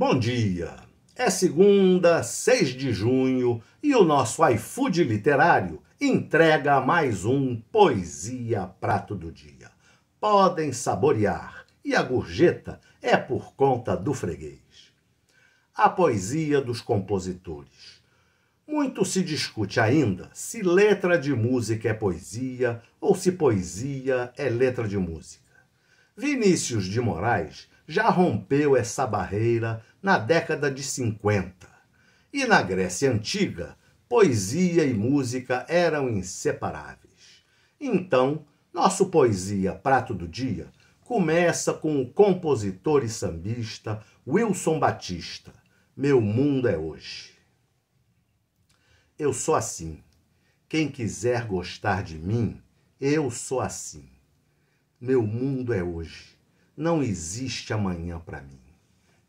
Bom dia! É segunda, 6 de junho, e o nosso iFood Literário entrega mais um Poesia Prato do Dia. Podem saborear, e a gorjeta é por conta do freguês. A poesia dos compositores. Muito se discute ainda se letra de música é poesia ou se poesia é letra de música. Vinícius de Moraes já rompeu essa barreira na década de 50. E na Grécia Antiga, poesia e música eram inseparáveis. Então, nosso Poesia Prato do Dia começa com o compositor e sambista Wilson Batista. Meu mundo é hoje. Eu sou assim. Quem quiser gostar de mim, eu sou assim. Meu mundo é hoje não existe amanhã para mim.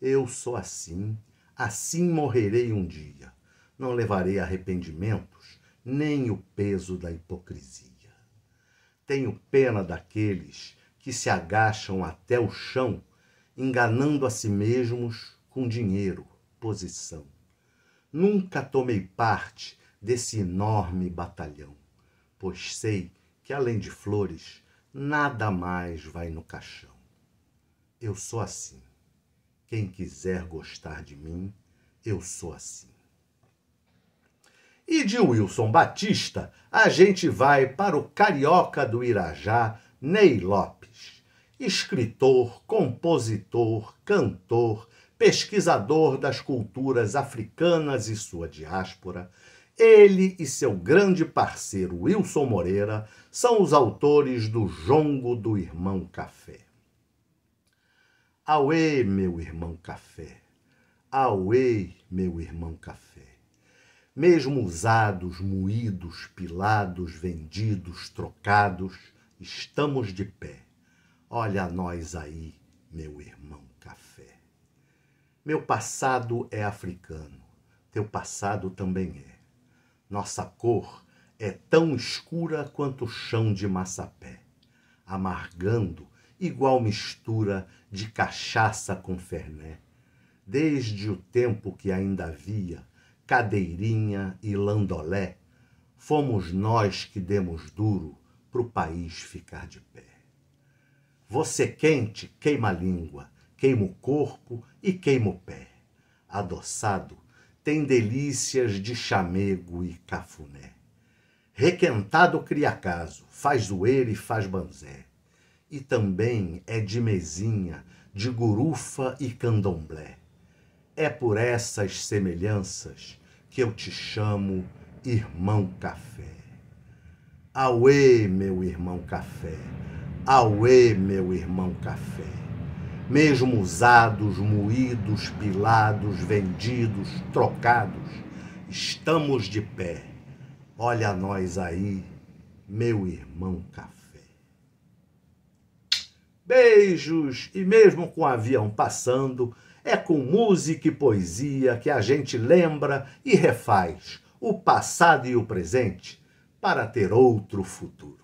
Eu sou assim, assim morrerei um dia. Não levarei arrependimentos, nem o peso da hipocrisia. Tenho pena daqueles que se agacham até o chão, enganando a si mesmos com dinheiro, posição. Nunca tomei parte desse enorme batalhão, pois sei que além de flores, nada mais vai no caixão eu sou assim. Quem quiser gostar de mim, eu sou assim. E de Wilson Batista, a gente vai para o carioca do Irajá, Ney Lopes. Escritor, compositor, cantor, pesquisador das culturas africanas e sua diáspora, ele e seu grande parceiro Wilson Moreira são os autores do Jongo do Irmão Café. Auê, meu irmão café! Auê, meu irmão café! Mesmo usados, moídos, pilados, vendidos, trocados, estamos de pé. Olha nós aí, meu irmão café. Meu passado é africano, teu passado também é. Nossa cor é tão escura quanto o chão de massapé, amargando igual mistura de cachaça com ferné, desde o tempo que ainda havia cadeirinha e landolé, fomos nós que demos duro pro país ficar de pé. Você quente queima a língua, queima o corpo e queima o pé. Adoçado tem delícias de chamego e cafuné. Requentado cria caso, faz zoeira e faz banzé e também é de mesinha, de gurufa e candomblé. É por essas semelhanças que eu te chamo irmão café. Aue, meu irmão café, aue, meu irmão café. Mesmo usados, moídos, pilados, vendidos, trocados, estamos de pé. Olha nós aí, meu irmão café beijos e mesmo com o avião passando, é com música e poesia que a gente lembra e refaz o passado e o presente para ter outro futuro.